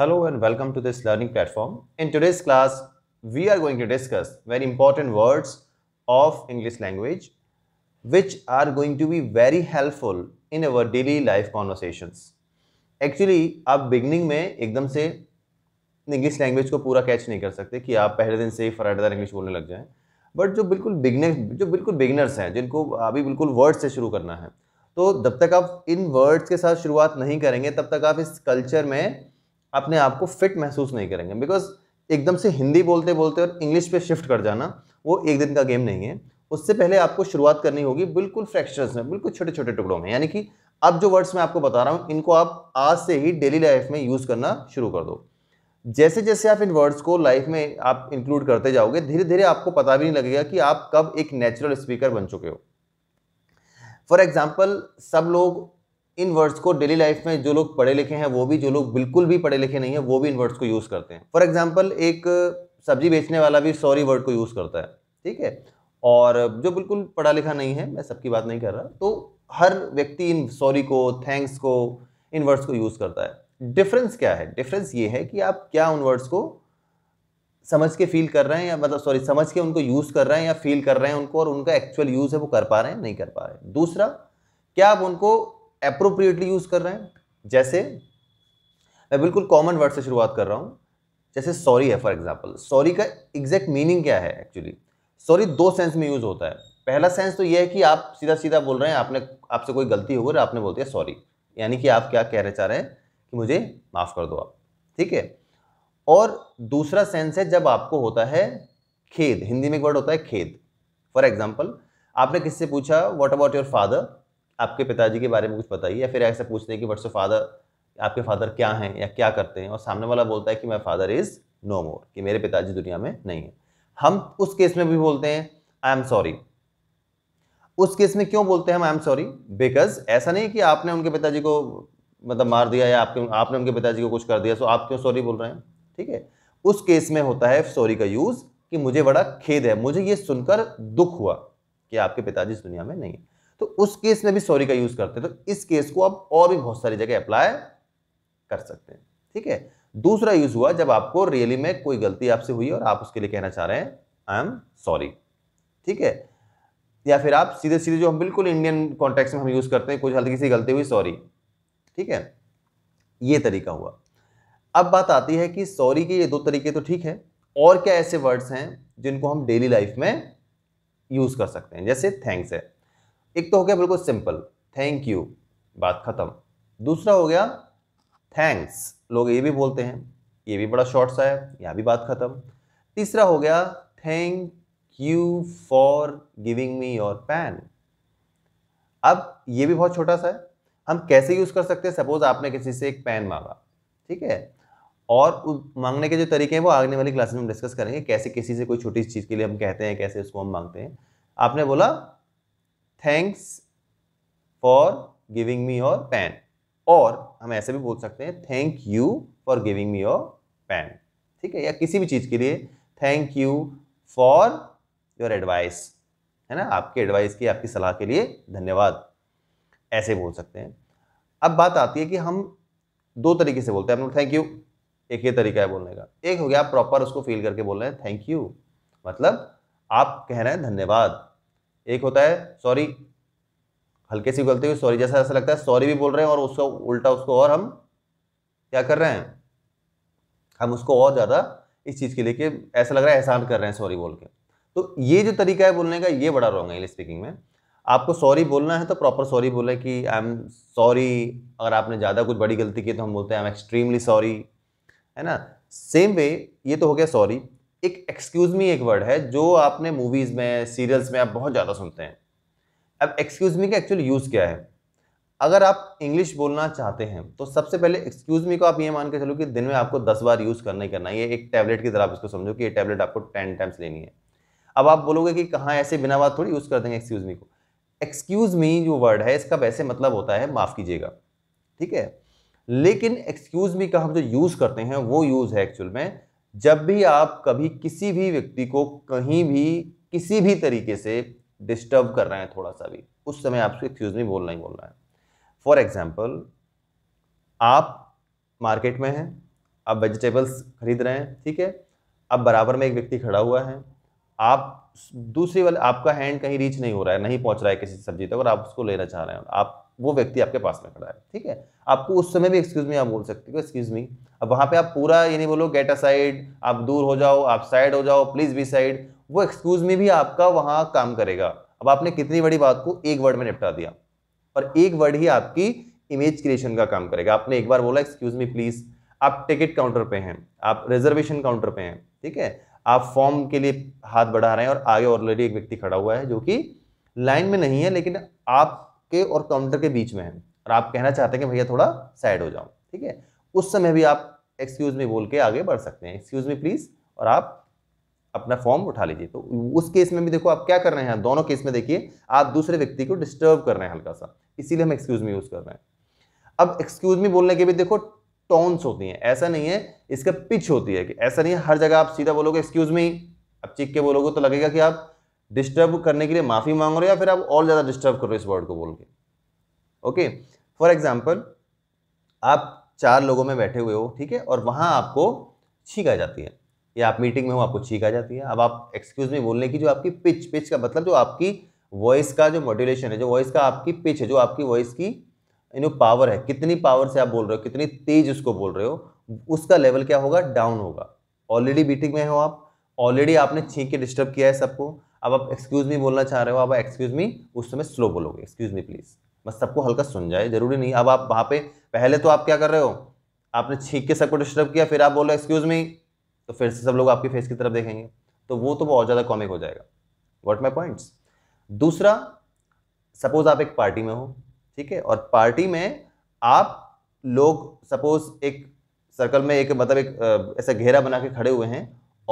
Hello and welcome to this learning platform. In today's class, we are going to discuss very important words of English language which are going to be very helpful in our daily life conversations. Actually, आप beginning में एकदम से English language को पूरा catch नहीं कर सकते कि आप पहले दिन से ही फराटेदार इंग्लिश बोलने लग जाएं बट जो बिल्कुल बिगनर जो बिल्कुल बिगनर्स हैं जिनको अभी बिल्कुल वर्ड से शुरू करना है तो जब तक आप इन वर्ड्स के साथ शुरुआत नहीं करेंगे तब तक आप इस कल्चर में अपने आप को फिट महसूस नहीं करेंगे बिकॉज एकदम से हिंदी बोलते बोलते और इंग्लिश पे शिफ्ट कर जाना वो एक दिन का गेम नहीं है उससे पहले आपको शुरुआत करनी होगी बिल्कुल फ्रैक्चर्स में बिल्कुल छोटे छोटे टुकड़ों में यानी कि अब जो वर्ड्स मैं आपको बता रहा हूँ इनको आप आज से ही डेली लाइफ में यूज़ करना शुरू कर दो जैसे जैसे आप इन वर्ड्स को लाइफ में आप इंक्लूड करते जाओगे धीरे धीरे आपको पता भी नहीं लगेगा कि आप कब एक नेचुरल स्पीकर बन चुके हो फॉर एग्जाम्पल सब लोग इन वर्ड्स को डेली लाइफ में जो लोग पढ़े लिखे हैं वो भी जो लोग बिल्कुल भी पढ़े लिखे नहीं है वो भी इन वर्ड्स को यूज़ करते हैं फॉर एग्जाम्पल एक सब्जी बेचने वाला भी सॉरी वर्ड को यूज़ करता है ठीक है और जो बिल्कुल पढ़ा लिखा नहीं है मैं सबकी बात नहीं कर रहा तो हर व्यक्ति इन सॉरी को थैंक्स को इन वर्ड्स को यूज़ करता है डिफरेंस क्या है डिफरेंस ये है कि आप क्या उन वर्ड्स को समझ के फील कर रहे हैं या मतलब सॉरी समझ के उनको यूज़ कर रहे हैं या फील कर रहे हैं उनको और उनका एक्चुअल यूज़ है वो कर पा रहे हैं नहीं कर पा रहे दूसरा क्या आप उनको अप्रोप्रिएटली यूज़ कर रहे हैं जैसे मैं बिल्कुल कॉमन वर्ड से शुरुआत कर रहा हूँ जैसे सॉरी है फॉर एग्जाम्पल सॉरी का एग्जैक्ट मीनिंग क्या है एक्चुअली सॉरी दो सेंस में यूज़ होता है पहला सेंस तो यह है कि आप सीधा सीधा बोल रहे हैं आपने आपसे कोई गलती हो गई और आपने बोल दिया सॉरी यानी कि आप क्या कहना चाह रहे हैं कि मुझे माफ़ कर दो आप ठीक है और दूसरा सेंस है जब आपको होता है खेद हिंदी में एक वर्ड होता है खेद फॉर एग्जाम्पल आपने किससे पूछा वॉट अबाउट योर फादर आपके पिताजी के बारे में कुछ बताइए या फिर ऐसे पूछते हैं कि वट्स फादर आपके फादर क्या हैं या क्या करते हैं और सामने वाला बोलता है कि my father is no more कि मेरे पिताजी दुनिया में नहीं है हम उस केस में भी बोलते हैं आई एम सॉरी उस केस में क्यों बोलते हैं हम आई एम सॉरी बिकॉज ऐसा नहीं कि आपने उनके पिताजी को मतलब मार दिया या आपके आपने उनके पिताजी को कुछ कर दिया सो आप क्यों सॉरी बोल रहे हैं ठीक है उस केस में होता है सॉरी का यूज़ कि मुझे बड़ा खेद है मुझे ये सुनकर दुख हुआ कि आपके पिताजी इस दुनिया में नहीं है तो उस केस में भी सॉरी का यूज करते हैं तो इस केस को आप और भी बहुत सारी जगह अप्लाई कर सकते हैं ठीक है दूसरा यूज हुआ जब आपको रियली में कोई गलती आपसे हुई और आप उसके लिए कहना चाह रहे हैं आई एम सॉरी ठीक है या फिर आप सीधे सीधे जो हम बिल्कुल इंडियन कॉन्टेक्स में हम यूज करते हैं कुछ हल्की सी गलती हुई सॉरी ठीक है ये तरीका हुआ अब बात आती है कि सॉरी के ये दो तरीके तो ठीक है और क्या ऐसे वर्ड्स हैं जिनको हम डेली लाइफ में यूज कर सकते हैं जैसे थैंक्स है एक तो हो गया बिल्कुल सिंपल थैंक यू बात खत्म दूसरा हो गया थैंक्स लोग ये भी बोलते हैं ये भी बड़ा शॉर्ट सा है यहाँ भी बात खत्म तीसरा हो गया thank you for giving me your pen अब ये भी बहुत छोटा सा है हम कैसे यूज़ कर सकते हैं सपोज आपने किसी से एक पैन मांगा ठीक है और मांगने के जो तरीके हैं वो आगने वाली क्लास में हम डिस्कस करेंगे कैसे किसी से कोई छोटी चीज़ के लिए हम कहते हैं कैसे उसको हम मांगते हैं आपने बोला thanks for giving me your pen और हम ऐसे भी बोल सकते हैं thank you for giving me your pen ठीक है या किसी भी चीज़ के लिए thank you for your advice है ना आपके एडवाइस की आपकी सलाह के लिए धन्यवाद ऐसे बोल सकते हैं अब बात आती है कि हम दो तरीके से बोलते हैं हम लोग थैंक यू एक ही तरीका है बोलने का एक हो गया आप प्रॉपर उसको फील करके बोल रहे हैं थैंक यू मतलब आप कह रहे हैं धन्यवाद एक होता है सॉरी हल्के सी गलती हुई सॉरी जैसा ऐसा लगता है सॉरी भी बोल रहे हैं और उसको उल्टा उसको और हम क्या कर रहे हैं हम उसको और ज़्यादा इस चीज़ के लेके ऐसा लग रहा है एहसान कर रहे हैं सॉरी बोल के तो ये जो तरीका है बोलने का ये बड़ा रॉन्ग है इंग्लिश स्पीकिंग में आपको सॉरी बोलना है तो प्रॉपर सॉरी बोले कि आई एम सॉरी अगर आपने ज़्यादा कुछ बड़ी गलती की तो हम बोलते हैं आई एम एक्सट्रीमली सॉरी है ना सेम वे ये तो हो गया सॉरी एक एक्सक्यूज मी एक वर्ड है जो आपने मूवीज़ में सीरियल्स में आप बहुत ज़्यादा सुनते हैं अब एक्सक्यूज मी का एक्चुअल यूज़ क्या है अगर आप इंग्लिश बोलना चाहते हैं तो सबसे पहले एक्सक्यूज मी को आप ये मान के चलो कि दिन में आपको दस बार यूज़ करना ही करना है ये एक टैबलेट की तरह आप इसको समझो कि ये टैबलेट आपको टेन टाइम्स लेनी है अब आप बोलोगे कि कहाँ ऐसे बिना बात थोड़ी यूज़ कर देंगे एक्सक्यूज मी को एक्सक्यूज मी जो वर्ड है इसका वैसे मतलब होता है माफ़ कीजिएगा ठीक है लेकिन एक्सक्यूज मी का हम जो यूज़ करते हैं वो यूज़ है एक्चुअल में जब भी आप कभी किसी भी व्यक्ति को कहीं भी किसी भी तरीके से डिस्टर्ब कर रहे हैं थोड़ा सा भी उस समय आपको एक्सक्यूज नहीं बोलना ही बोलना है फॉर एग्जाम्पल आप मार्केट में हैं आप वेजिटेबल्स खरीद रहे हैं ठीक है अब बराबर में एक व्यक्ति खड़ा हुआ है आप दूसरी वाले आपका हैंड कहीं रीच नहीं हो रहा है नहीं पहुंच रहा है किसी सब्जी तक और आप उसको लेना चाह रहे हैं आप वो व्यक्ति आपके पास में खड़ा है ठीक है आपको उस समय भी एक्सक्यूज मी आप बोल सकते हो एक्सक्यूज मी अब वहाँ पे आप पूरा ये नहीं बोलो गेट अ साइड आप दूर हो जाओ आप साइड हो जाओ प्लीज़ बी साइड वो एक्सक्यूज मी भी आपका वहाँ काम करेगा अब आपने कितनी बड़ी बात को एक वर्ड में निपटा दिया और एक वर्ड ही आपकी इमेज क्रिएशन का काम करेगा आपने एक बार बोला एक्सक्यूज मी प्लीज़ आप टिकट काउंटर पे हैं आप रिजर्वेशन काउंटर पे हैं ठीक है आप फॉर्म के लिए हाथ बढ़ा रहे हैं और आगे ऑलरेडी एक व्यक्ति खड़ा हुआ है जो कि लाइन में नहीं है लेकिन आप के और काउंटर के बीच में है और आप कहना चाहते हैं कि भैया थोड़ा सैड हो जाओ ठीक है उस समय भी आप एक्सक्यूज़ मी बोल के आगे बढ़ सकते हैं एक्सक्यूज़ मी प्लीज़ और आप अपना फॉर्म उठा लीजिए तो उस केस में भी देखो आप क्या कर रहे हैं दोनों केस में देखिए आप दूसरे व्यक्ति को डिस्टर्ब कर रहे हैं हल्का सा इसीलिए हम एक्सक्यूज़ मी यूज़ कर रहे हैं अब एक्सक्यूज़ मी बोलने के भी देखो टोन्स होती हैं ऐसा नहीं है इसका पिच होती है कि ऐसा नहीं है हर जगह आप सीधा बोलोगे एक्सक्यूज़ मी अब चीख के बोलोगे तो लगेगा कि आप डिस्टर्ब करने के लिए माफ़ी मांग रहे हो या फिर आप और ज़्यादा डिस्टर्ब कर रहे हो इस वर्ड को बोल के ओके फॉर एग्जाम्पल आप चार लोगों में बैठे हुए हो ठीक है और वहाँ आपको छींक आ जाती है या आप मीटिंग में हो आपको छींक आ जाती है अब आप एक्सक्यूज में बोलने की जो आपकी पिच पिच का मतलब जो आपकी वॉइस का जो मॉड्यूलेशन है जो वॉइस का आपकी पिच है जो आपकी वॉइस की यू नो पावर है कितनी पावर से आप बोल रहे हो कितनी तेज उसको बोल रहे हो उसका लेवल क्या होगा डाउन होगा ऑलरेडी मीटिंग में हो आप ऑलरेडी आपने छींक के डिस्टर्ब किया है सबको अब आप एक्सक्यूज़ मी बोलना चाह रहे हो अब एक्सक्यूज़ मी उस समय स्लो बोलोगे एक्सक्यूज़ मी प्लीज़ बस सबको हल्का सुन जाए ज़रूरी नहीं अब आप वहाँ पे पहले तो आप क्या कर रहे हो आपने छींक के सबको डिस्टर्ब किया फिर आप बोलो एक्सक्यूज़ मी तो फिर से सब लोग आपकी फेस की तरफ देखेंगे तो वो तो बहुत ज़्यादा कॉमिक हो जाएगा वॉट माई पॉइंट्स दूसरा सपोज़ आप एक पार्टी में हो ठीक है और पार्टी में आप लोग सपोज़ एक सर्कल में एक मतलब एक ऐसा घेरा बना के खड़े हुए हैं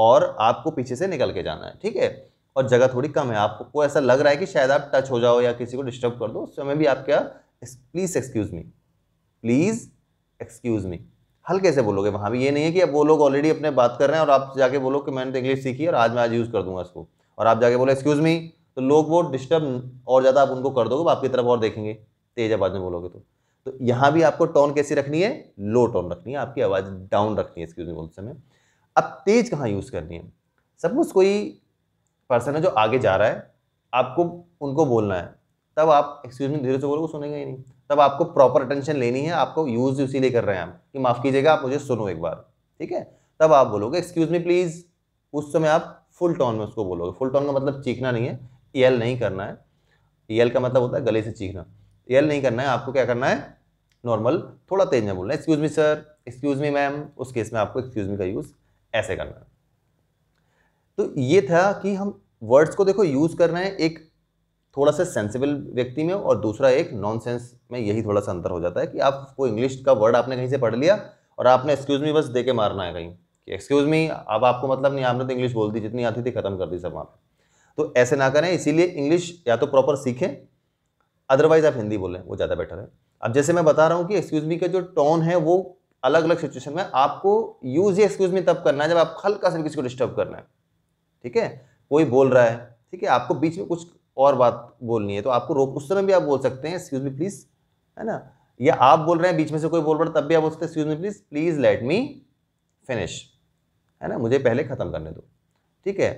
और आपको पीछे से निकल के जाना है ठीक है और जगह थोड़ी कम है आपको ऐसा लग रहा है कि शायद आप टच हो जाओ या किसी को डिस्टर्ब कर दो उस समय भी आप क्या please excuse me please excuse me हल्के से बोलोगे वहाँ भी ये नहीं है कि अब वो लोग ऑलरेडी अपने बात कर रहे हैं और आप जाके बोलो कि मैंने तो इंग्लिश सीखी और आज मैं आज यूज़ कर दूंगा इसको और आप जाके बोलो एक्सक्यूज़ मी तो लोग वो डिस्टर्ब और ज़्यादा आप उनको कर दोगे आपकी तरफ और देखेंगे तेज आवाज़ में बोलोगे तो तो यहाँ भी आपको टोन कैसी रखनी है लो टोन रखनी है आपकी आवाज़ डाउन रखनी है एक्सक्यूज़ मी बोलते समय अब तेज कहाँ यूज़ करनी है सपोज कोई पर्सन है जो आगे जा रहा है आपको उनको बोलना है तब आप एक्सक्यूज में धीरे से बोलोगे सुनेंगे ही नहीं तब आपको प्रॉपर अटेंशन लेनी है आपको यूज़ लिए कर रहे हैं आप कि माफ़ कीजिएगा आप मुझे सुनो एक बार ठीक है तब आप बोलोगे एक्सक्यूज़ मी प्लीज़ उस समय आप फुल टोन में उसको बोलोगे फुल टोन का मतलब चीखना नहीं है यल नहीं करना है यल का मतलब होता है गले से चीखना यल नहीं करना है आपको क्या करना है नॉर्मल थोड़ा तेज में बोलना है excuse me sir excuse me ma'am उस केस में आपको एक्सक्यूज़ मी का यूज़ ऐसे करना है तो ये था कि हम वर्ड्स को देखो यूज़ कर रहे हैं एक थोड़ा सा सेंसिबल व्यक्ति में और दूसरा एक नॉन सेंस में यही थोड़ा सा अंतर हो जाता है कि आपको इंग्लिश का वर्ड आपने कहीं से पढ़ लिया और आपने एक्सक्यूज़ मी बस दे के मारना है कहीं कि एक्सक्यूज़ मी अब आपको मतलब नहीं आपने तो इंग्लिश बोल दी जितनी आती थी ख़त्म कर दी सब वहाँ पर तो ऐसे ना करें इसीलिए इंग्लिश या तो प्रॉपर सीखें अदरवाइज़ आप हिंदी बोलें वो ज़्यादा बेटर है अब जैसे मैं बता रहा हूँ कि एक्सक्यूज़ मी का जो टोन है वो अलग अलग सिचुएशन में आपको यूज़ ही एक्सक्यूज़ मी तब करना है जब आप हल्का से किसी को डिस्टर्ब करना है ठीक है कोई बोल रहा है ठीक है आपको बीच में कुछ और बात बोलनी है तो आपको रोक उस समय भी आप बोल सकते हैं एक्सक्यूज मी प्लीज़ है ना या आप बोल रहे हैं बीच में से कोई बोल रहा है तब भी आप बोल सकते हैं excuse me please please let me finish है ना मुझे पहले ख़त्म करने दो ठीक है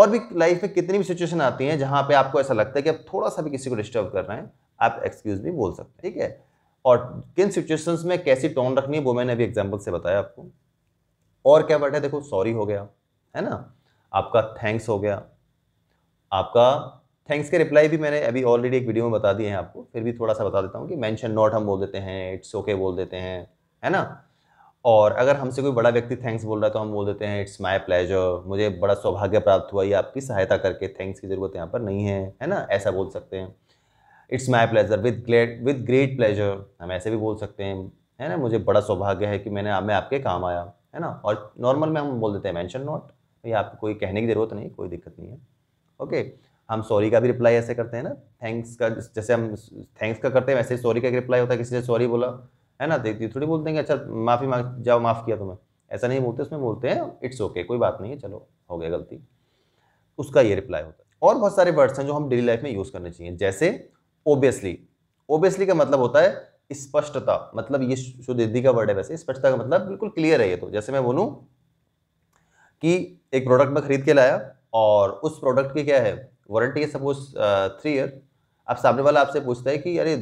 और भी लाइफ में कितनी भी सिचुएशन आती है जहां पर आपको ऐसा लगता है कि आप थोड़ा सा भी किसी को डिस्टर्ब कर रहे हैं आप एक्सक्यूज भी बोल सकते हैं ठीक है और किन सिचुएशंस में कैसी टोन रखनी है वो मैंने अभी एग्जाम्पल से बताया आपको और क्या बैठे है देखो सॉरी हो गया है ना आपका थैंक्स हो गया आपका थैंक्स के रिप्लाई भी मैंने अभी ऑलरेडी एक वीडियो में बता दिए हैं आपको फिर भी थोड़ा सा बता देता हूँ कि मैंशन नॉट हम बोल देते हैं इट्स ओके बोल देते हैं है ना और अगर हमसे कोई बड़ा व्यक्ति थैंक्स बोल रहा है तो हम बोल देते हैं इट्स माई प्लेजर मुझे बड़ा सौभाग्य प्राप्त हुआ ये आपकी सहायता करके थैंक्स की ज़रूरत यहाँ पर नहीं है है ना ऐसा बोल सकते हैं it's my pleasure with great with great pleasure हम ऐसे भी बोल सकते हैं है ना मुझे बड़ा सौभाग्य है कि मैंने मैं आपके काम आया है ना और नॉर्मल में हम बोल देते हैं मैंशन नॉट तो आपको कोई कहने की ज़रूरत नहीं कोई दिक्कत नहीं है ओके हम सॉरी का भी रिप्लाई ऐसे करते हैं ना थैंक्स का जैसे हम थैंक्स का करते हैं वैसे सॉरी का रिप्लाई होता है किसी ने सॉरी बोला है ना देखती थोड़ी बोलते हैं अच्छा माफ़ी मांग जाओ माफ़ किया तुम्हें ऐसा नहीं बोलते उसमें बोलते हैं इट्स ओके कोई बात नहीं है चलो हो गया गलती उसका ये रिप्लाई होता है और बहुत सारे वर्ड्स हैं जो हम डेली लाइफ में यूज़ करने चाहिए जैसे ओबियसली ओबियसली का मतलब होता है स्पष्टता मतलब ये शुद्ध का वर्ड है वैसे स्पष्टता का मतलब बिल्कुल क्लियर है ये तो जैसे मैं बोलूँ कि एक प्रोडक्ट मैं ख़रीद के लाया और उस प्रोडक्ट की क्या है वारंटी है सपोज थ्री ईयर अब सामने वाला आपसे पूछता है कि अरे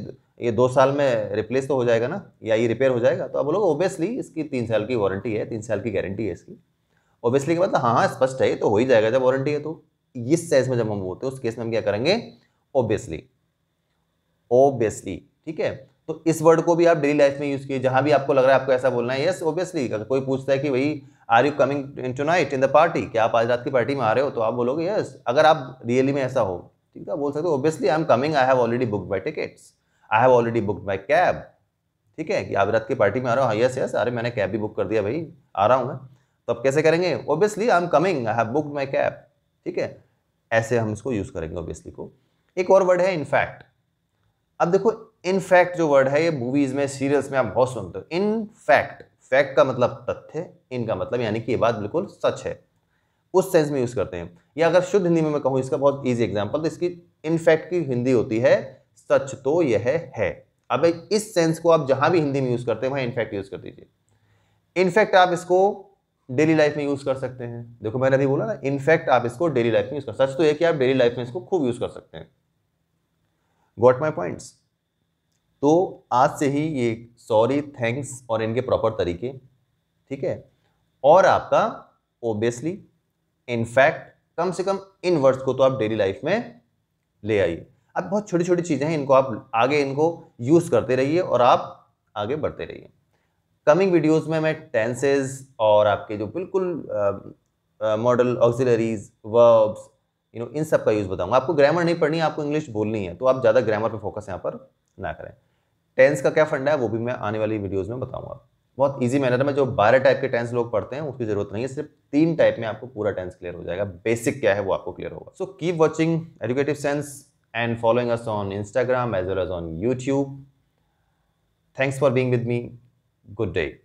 ये दो साल में रिप्लेस तो हो जाएगा ना या ये रिपेयर हो जाएगा तो आप बोलोगे ओबियसली इसकी तीन साल की वारंटी है तीन साल की गारंटी है इसकी ओबियसली के मतलब हाँ हाँ स्पष्ट है तो हो ही जाएगा जब वारंटी है तो इस साइज़ में जब हम बोलते हैं उस केस में हम क्या करेंगे ओबियसली ओबियसली ठीक है तो इस वर्ड को भी आप डेली लाइफ में यूज़ किए जहाँ भी आपको लग रहा है आपको ऐसा बोलना है यस ओबियसली अगर कोई पूछता है कि भाई are you coming in tonight in the party क्या आप आज रात की पार्टी में आ रहे हो तो आप बोलोगे यस अगर आप रियली में ऐसा हो ठीक है बोल सकते हो obviously I am coming I have already book my tickets I have already book my cab ठीक है कि आप रात की पार्टी में आ रहे हो हाँ यस यस अरे मैंने कैब भी बुक कर दिया भाई आ रहा हूँ मैं तो आप कैसे करेंगे obviously I am coming I have book my cab ठीक है ऐसे हम इसको यूज़ करेंगे ओबियसली को एक और वर्ड है इनफैक्ट अब देखो इनफैक्ट जो वर्ड है ये मूवीज़ में सीरियल्स में आप बहुत सुनते हो इनफैक्ट फैक्ट का मतलब तथ्य इनका मतलब यानी कि ये बात बिल्कुल सच है उस सेंस में यूज़ करते हैं या अगर शुद्ध हिंदी में मैं कहूँ इसका बहुत ईजी एग्जाम्पल तो इसकी इनफैक्ट की हिंदी होती है सच तो यह है अब इस सेंस को आप जहाँ भी हिंदी में यूज़ करते हैं वहाँ इनफैक्ट यूज़ कर दीजिए इनफैक्ट आप इसको डेली लाइफ में यूज़ कर सकते हैं देखो मैंने अभी बोला ना इनफैक्ट आप इसको डेली लाइफ में यूज़ कर सच तो यह कि आप डेली लाइफ में इसको खूब यूज़ कर सकते हैं गॉट माई पॉइंट्स तो आज से ही ये सॉरी थैंक्स और इनके प्रॉपर तरीके ठीक है और आपका ओबियसली इनफैक्ट कम से कम इन वर्ड्स को तो आप डेली लाइफ में ले आइए अब बहुत छोटी छोटी चीज़ें हैं इनको आप आगे इनको यूज़ करते रहिए और आप आगे बढ़ते रहिए कमिंग वीडियोस में मैं टेंसेज और आपके जो बिल्कुल modal auxiliaries verbs you know इन सब का यूज़ बताऊंगा आपको ग्रामर नहीं पढ़नी है आपको इंग्लिश बोलनी है तो आप ज़्यादा ग्रामर पर फोकस यहाँ पर ना करें टेंस का क्या फंडा है वो भी मैं आने वाली वीडियोज़ में बताऊँगा बहुत ईजी मैनर में जो बारह टाइप के टेंस लोग पढ़ते हैं उसकी जरूरत नहीं है सिर्फ तीन टाइप में आपको पूरा टेंस क्लियर हो जाएगा बेसिक क्या है वो आपको क्लियर होगा so keep watching educative sense and following us on Instagram as well as on YouTube thanks for being with me good day